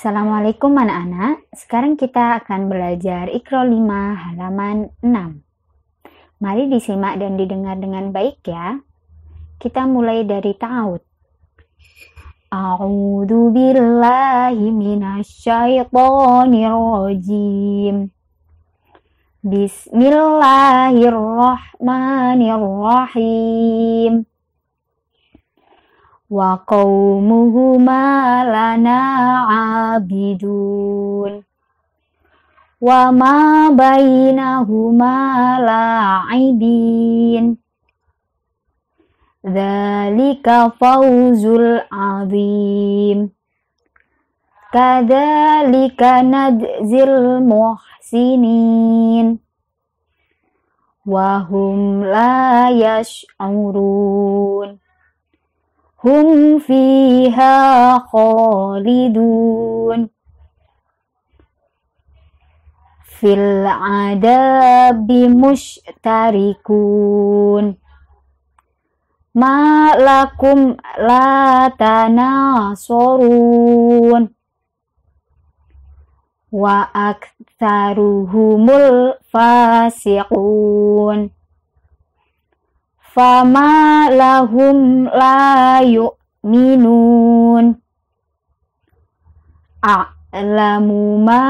Assalamualaikum anak-anak. Sekarang kita akan belajar ikro 5 halaman 6. Mari disimak dan didengar dengan baik ya. Kita mulai dari ta'awud. A'udzu billahi minasyaitonir rajim. Bismillahirrahmanirrahim. وقومهما لنا عابدون وما بينهما لاعبين ذلك فوز العظيم كذلك نجزي المحسنين وهم لا يشعرون hum fiha khalidun fil adabi mushtarikun ma lakum la tanasorun wa aktsaruhumul fasiqun fama lahum la yu'minun a'lamu ma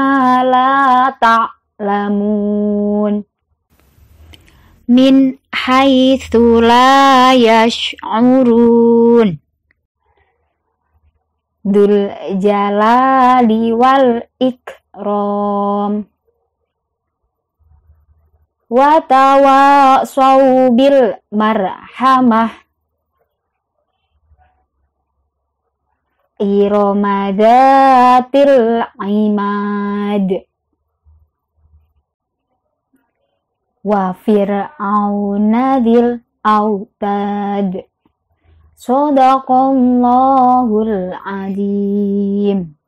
la ta'lamun min haitsu la yash'urun dul jalali wal ikram wa tawasau bil marhamah iromadatil imad wa fir'aunadil autad sadaqallahul adim